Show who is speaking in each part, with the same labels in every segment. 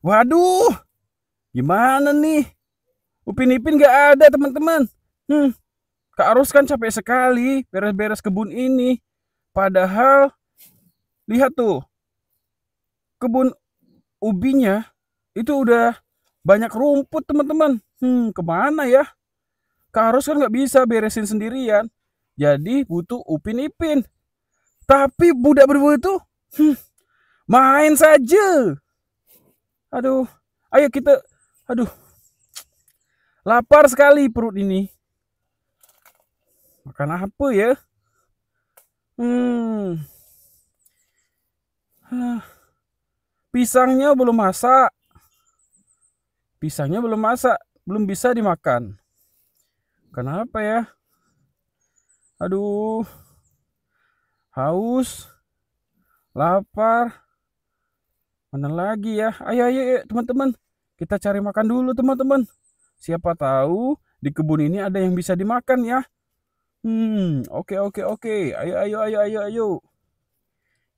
Speaker 1: Waduh, gimana nih? Upin Ipin gak ada teman-teman. Hmm, Kak Arus kan capek sekali beres-beres kebun ini. Padahal, lihat tuh, kebun ubinya itu udah banyak rumput teman-teman. Hmm, kemana ya? Kak Arus kan gak bisa beresin sendirian. Jadi butuh Upin Ipin. Tapi budak berdua itu hmm, main saja. Aduh, ayo kita aduh. Lapar sekali perut ini. Makan apa ya? Hmm. Pisangnya belum masak. Pisangnya belum masak, belum bisa dimakan. Kenapa ya? Aduh. Haus, lapar, Mana lagi ya? Ayo ayo teman-teman. Kita cari makan dulu teman-teman. Siapa tahu di kebun ini ada yang bisa dimakan ya. Hmm, oke okay, oke okay, oke. Okay. Ayo ayo ayo ayo ayo.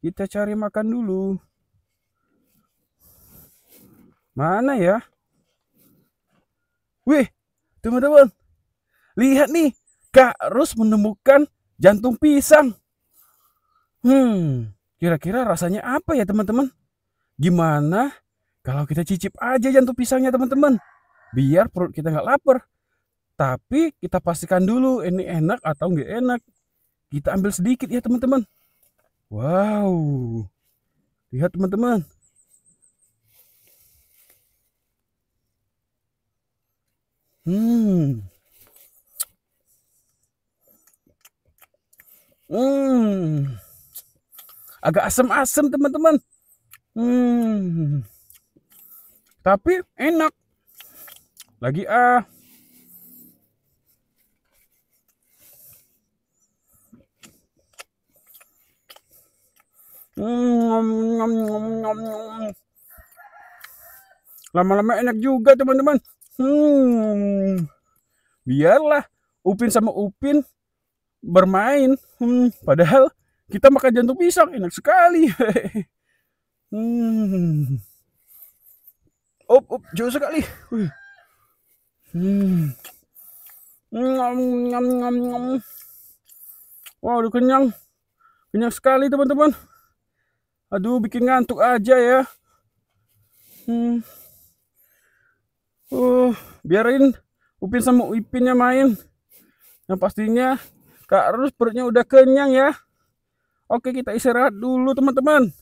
Speaker 1: Kita cari makan dulu. Mana ya? Wih, teman-teman. Lihat nih, Kak Rus menemukan jantung pisang. Hmm, kira-kira rasanya apa ya teman-teman? Gimana kalau kita cicip aja jantung pisangnya teman-teman? Biar perut kita nggak lapar. Tapi kita pastikan dulu ini enak atau nggak enak. Kita ambil sedikit ya teman-teman. Wow. Lihat teman-teman. Hmm. Hmm. Agak asem-asem teman-teman. Hmm. Tapi enak. Lagi ah. Hmm, Lama-lama enak juga teman-teman. Hmm. Biarlah Upin sama Upin bermain. Hmm. Padahal kita makan jantung pisang enak sekali. Hmm. op op jauh sekali. hmmm Hmm. Ngam, ngam, ngam, ngam. Wow, udah kenyang. Kenyang sekali, teman-teman. Aduh, bikin ngantuk aja ya. Hmm. Uh, biarin Upin sama Ipinnya main. Yang pastinya Kak Rus perutnya udah kenyang ya. Oke, kita istirahat dulu, teman-teman.